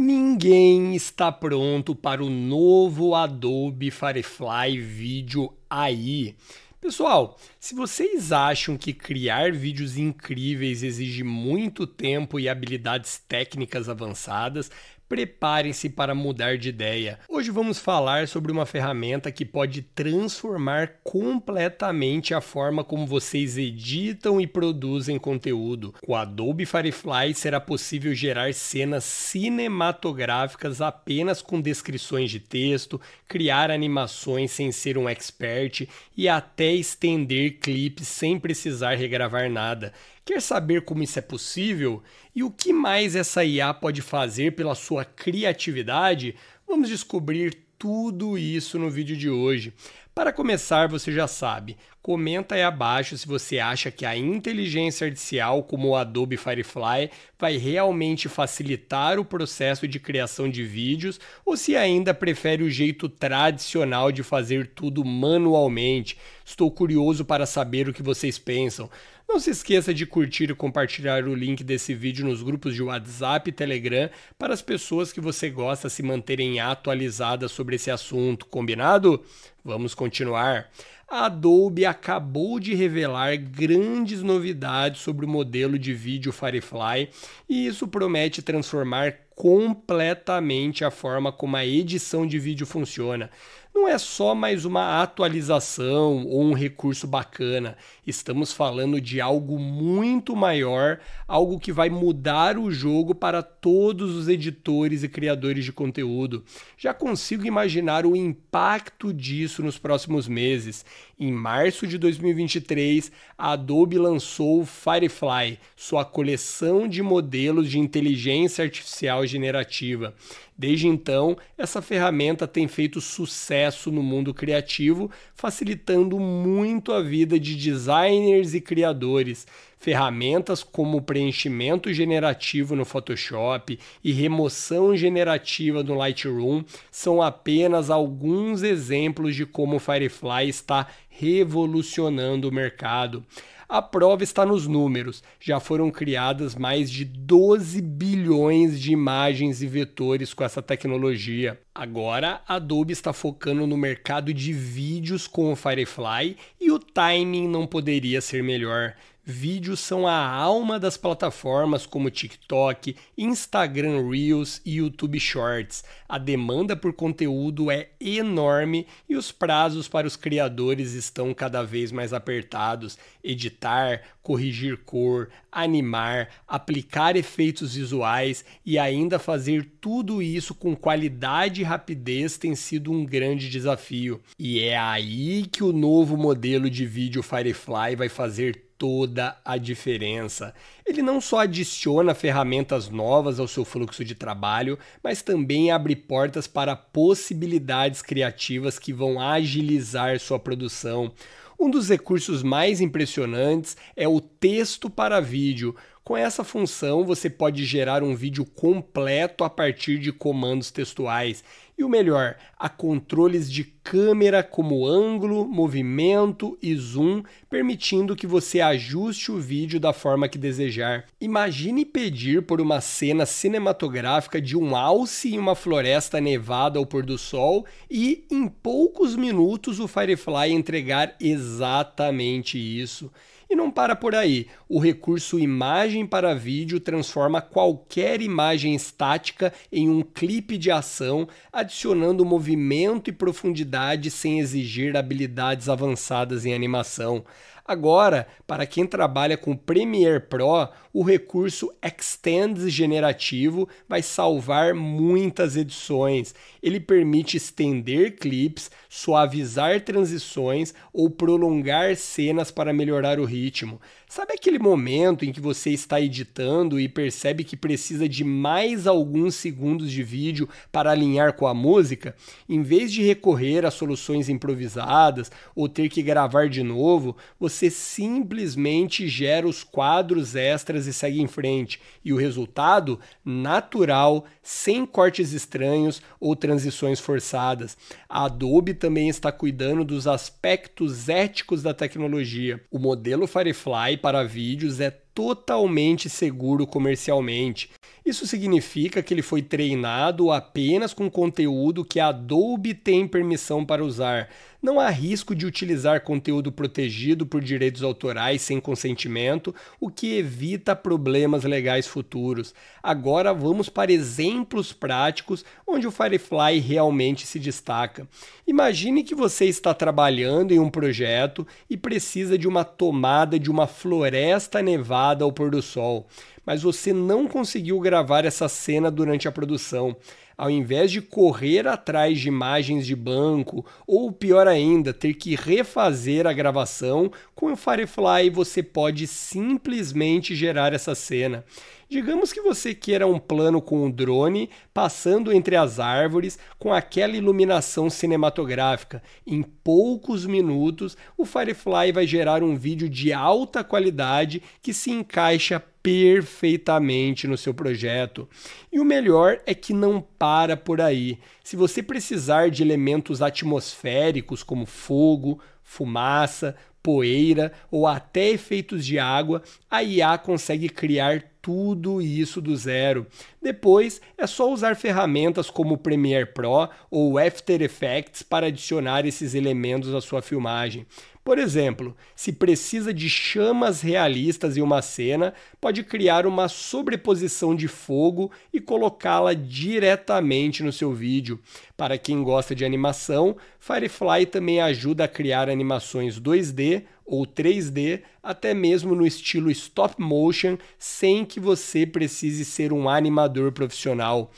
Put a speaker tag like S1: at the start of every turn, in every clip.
S1: Ninguém está pronto para o novo Adobe Firefly Video AI. Pessoal, se vocês acham que criar vídeos incríveis exige muito tempo e habilidades técnicas avançadas, Preparem-se para mudar de ideia. Hoje vamos falar sobre uma ferramenta que pode transformar completamente a forma como vocês editam e produzem conteúdo. Com Adobe Firefly será possível gerar cenas cinematográficas apenas com descrições de texto, criar animações sem ser um expert e até estender clipes sem precisar regravar nada. Quer saber como isso é possível e o que mais essa IA pode fazer pela sua criatividade? Vamos descobrir tudo isso no vídeo de hoje. Para começar, você já sabe, Comenta aí abaixo se você acha que a inteligência artificial, como o Adobe Firefly, vai realmente facilitar o processo de criação de vídeos ou se ainda prefere o jeito tradicional de fazer tudo manualmente. Estou curioso para saber o que vocês pensam. Não se esqueça de curtir e compartilhar o link desse vídeo nos grupos de WhatsApp e Telegram para as pessoas que você gosta se manterem atualizadas sobre esse assunto, combinado? Vamos continuar a Adobe acabou de revelar grandes novidades sobre o modelo de vídeo Firefly e isso promete transformar completamente a forma como a edição de vídeo funciona. Não é só mais uma atualização ou um recurso bacana. Estamos falando de algo muito maior, algo que vai mudar o jogo para todos os editores e criadores de conteúdo. Já consigo imaginar o impacto disso nos próximos meses. Em março de 2023, a Adobe lançou o Firefly, sua coleção de modelos de inteligência artificial generativa. Desde então, essa ferramenta tem feito sucesso no mundo criativo, facilitando muito a vida de designers e criadores. Ferramentas como preenchimento generativo no Photoshop e remoção generativa no Lightroom são apenas alguns exemplos de como o Firefly está revolucionando o mercado. A prova está nos números. Já foram criadas mais de 12 bilhões de imagens e vetores com essa tecnologia. Agora, a Adobe está focando no mercado de vídeos com o Firefly e o timing não poderia ser melhor. Vídeos são a alma das plataformas como TikTok, Instagram Reels e YouTube Shorts. A demanda por conteúdo é enorme e os prazos para os criadores estão cada vez mais apertados. Editar, corrigir cor, animar, aplicar efeitos visuais e ainda fazer tudo isso com qualidade e rapidez tem sido um grande desafio. E é aí que o novo modelo de vídeo Firefly vai fazer toda a diferença. Ele não só adiciona ferramentas novas ao seu fluxo de trabalho, mas também abre portas para possibilidades criativas que vão agilizar sua produção. Um dos recursos mais impressionantes é o texto para vídeo. Com essa função, você pode gerar um vídeo completo a partir de comandos textuais. E o melhor, há controles de câmera como ângulo, movimento e zoom, permitindo que você ajuste o vídeo da forma que desejar. Imagine pedir por uma cena cinematográfica de um alce em uma floresta nevada ao pôr do sol e, em poucos minutos, o Firefly entregar exatamente isso. E não para por aí. O recurso imagem para vídeo transforma qualquer imagem estática em um clipe de ação, adicionando movimento e profundidade sem exigir habilidades avançadas em animação. Agora, para quem trabalha com Premiere Pro, o recurso Extend Generativo vai salvar muitas edições. Ele permite estender clips, suavizar transições ou prolongar cenas para melhorar o ritmo. Sabe aquele momento em que você está editando e percebe que precisa de mais alguns segundos de vídeo para alinhar com a música? Em vez de recorrer a soluções improvisadas ou ter que gravar de novo, você simplesmente gera os quadros extras e segue em frente. E o resultado? Natural, sem cortes estranhos ou transições forçadas. A Adobe também está cuidando dos aspectos éticos da tecnologia. O modelo Firefly para vídeos é totalmente seguro comercialmente. Isso significa que ele foi treinado apenas com conteúdo que a Adobe tem permissão para usar. Não há risco de utilizar conteúdo protegido por direitos autorais sem consentimento, o que evita problemas legais futuros. Agora vamos para exemplos práticos onde o Firefly realmente se destaca. Imagine que você está trabalhando em um projeto e precisa de uma tomada de uma floresta nevada ao pôr do sol mas você não conseguiu gravar essa cena durante a produção. Ao invés de correr atrás de imagens de banco, ou pior ainda, ter que refazer a gravação, com o Firefly você pode simplesmente gerar essa cena. Digamos que você queira um plano com um drone passando entre as árvores com aquela iluminação cinematográfica. Em poucos minutos, o Firefly vai gerar um vídeo de alta qualidade que se encaixa perfeitamente no seu projeto. E o melhor é que não para por aí. Se você precisar de elementos atmosféricos como fogo, fumaça, poeira ou até efeitos de água, a IA consegue criar tudo isso do zero. Depois é só usar ferramentas como Premiere Pro ou After Effects para adicionar esses elementos à sua filmagem. Por exemplo, se precisa de chamas realistas em uma cena, pode criar uma sobreposição de fogo e colocá-la diretamente no seu vídeo. Para quem gosta de animação, Firefly também ajuda a criar animações 2D ou 3D, até mesmo no estilo stop motion, sem que você precise ser um animador profissional.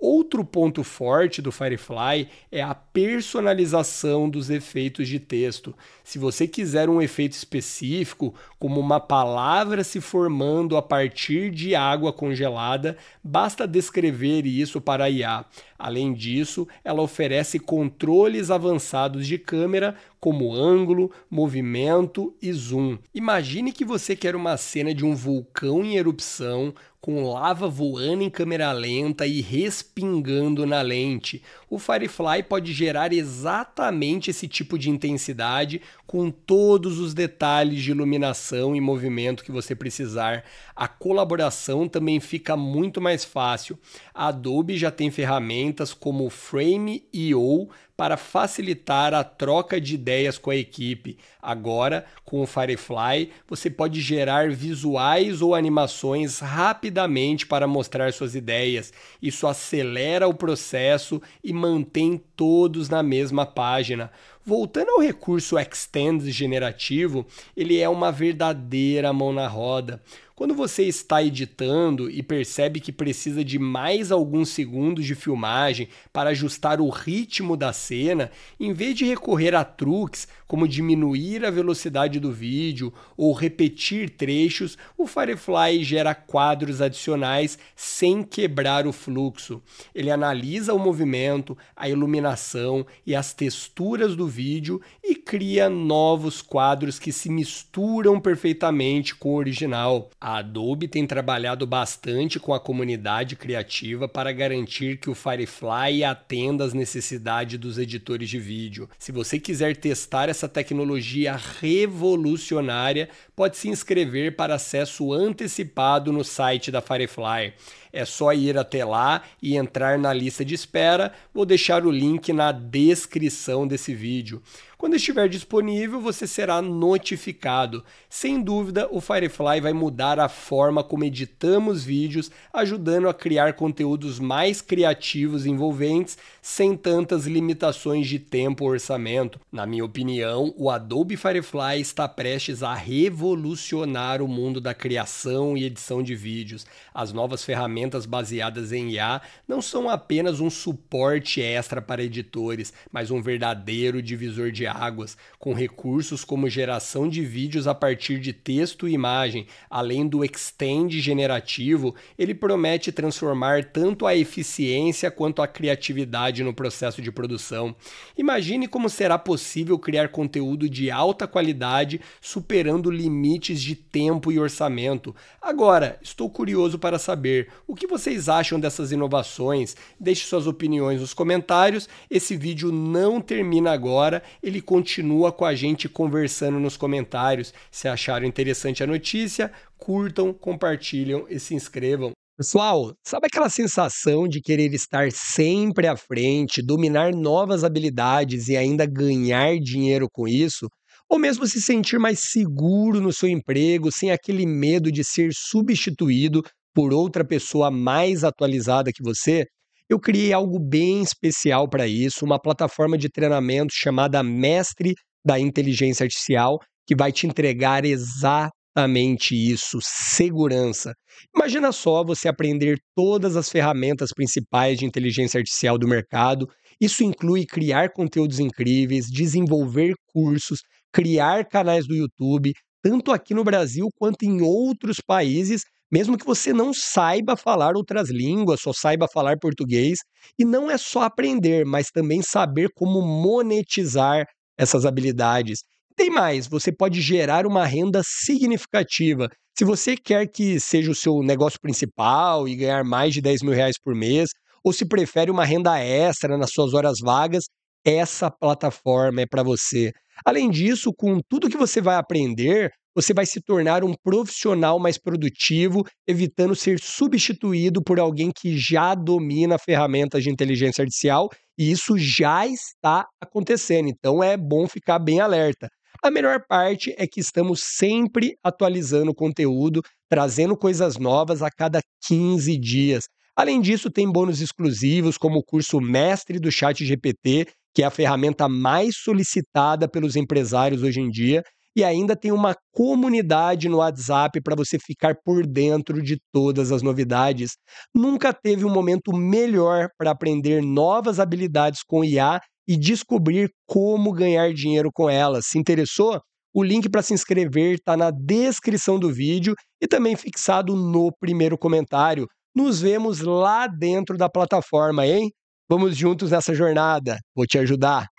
S1: Outro ponto forte do Firefly é a personalização dos efeitos de texto. Se você quiser um efeito específico, como uma palavra se formando a partir de água congelada, basta descrever isso para a IA. Além disso, ela oferece controles avançados de câmera como ângulo, movimento e zoom. Imagine que você quer uma cena de um vulcão em erupção com lava voando em câmera lenta e respingando na lente. O Firefly pode gerar exatamente esse tipo de intensidade com todos os detalhes de iluminação e movimento que você precisar. A colaboração também fica muito mais fácil. A Adobe já tem ferramentas como Frame.io para facilitar a troca de ideias com a equipe. Agora, com o Firefly, você pode gerar visuais ou animações rapidamente para mostrar suas ideias. Isso acelera o processo e mantém todos na mesma página. Voltando ao recurso Extend generativo, ele é uma verdadeira mão na roda. Quando você está editando e percebe que precisa de mais alguns segundos de filmagem para ajustar o ritmo da cena, em vez de recorrer a truques como diminuir a velocidade do vídeo ou repetir trechos, o Firefly gera quadros adicionais sem quebrar o fluxo. Ele analisa o movimento, a iluminação e as texturas do vídeo e cria novos quadros que se misturam perfeitamente com o original. A Adobe tem trabalhado bastante com a comunidade criativa para garantir que o Firefly atenda às necessidades dos editores de vídeo. Se você quiser testar essa tecnologia revolucionária, pode se inscrever para acesso antecipado no site da Firefly. É só ir até lá e entrar na lista de espera. Vou deixar o link na descrição desse vídeo. Quando estiver disponível, você será notificado. Sem dúvida, o Firefly vai mudar mudar a forma como editamos vídeos, ajudando a criar conteúdos mais criativos e envolventes, sem tantas limitações de tempo ou orçamento. Na minha opinião, o Adobe Firefly está prestes a revolucionar o mundo da criação e edição de vídeos. As novas ferramentas baseadas em IA não são apenas um suporte extra para editores, mas um verdadeiro divisor de águas, com recursos como geração de vídeos a partir de texto e imagem, além do extend generativo, ele promete transformar tanto a eficiência quanto a criatividade no processo de produção. Imagine como será possível criar conteúdo de alta qualidade, superando limites de tempo e orçamento. Agora, estou curioso para saber o que vocês acham dessas inovações. Deixe suas opiniões nos comentários. Esse vídeo não termina agora, ele continua com a gente conversando nos comentários. Se acharam interessante a notícia, curtam, compartilham e se inscrevam. Pessoal, sabe aquela sensação de querer estar sempre à frente, dominar novas habilidades e ainda ganhar dinheiro com isso? Ou mesmo se sentir mais seguro no seu emprego, sem aquele medo de ser substituído por outra pessoa mais atualizada que você? Eu criei algo bem especial para isso, uma plataforma de treinamento chamada Mestre da Inteligência Artificial, que vai te entregar exatamente à mente isso, segurança. Imagina só você aprender todas as ferramentas principais de inteligência artificial do mercado. Isso inclui criar conteúdos incríveis, desenvolver cursos, criar canais do YouTube, tanto aqui no Brasil quanto em outros países, mesmo que você não saiba falar outras línguas, só saiba falar português. E não é só aprender, mas também saber como monetizar essas habilidades tem mais, você pode gerar uma renda significativa. Se você quer que seja o seu negócio principal e ganhar mais de 10 mil reais por mês, ou se prefere uma renda extra nas suas horas vagas, essa plataforma é para você. Além disso, com tudo que você vai aprender, você vai se tornar um profissional mais produtivo, evitando ser substituído por alguém que já domina ferramentas de inteligência artificial, e isso já está acontecendo. Então é bom ficar bem alerta. A melhor parte é que estamos sempre atualizando o conteúdo, trazendo coisas novas a cada 15 dias. Além disso, tem bônus exclusivos, como o curso Mestre do Chat GPT, que é a ferramenta mais solicitada pelos empresários hoje em dia, e ainda tem uma comunidade no WhatsApp para você ficar por dentro de todas as novidades. Nunca teve um momento melhor para aprender novas habilidades com IA e descobrir como ganhar dinheiro com elas. Se interessou? O link para se inscrever está na descrição do vídeo e também fixado no primeiro comentário. Nos vemos lá dentro da plataforma, hein? Vamos juntos nessa jornada. Vou te ajudar.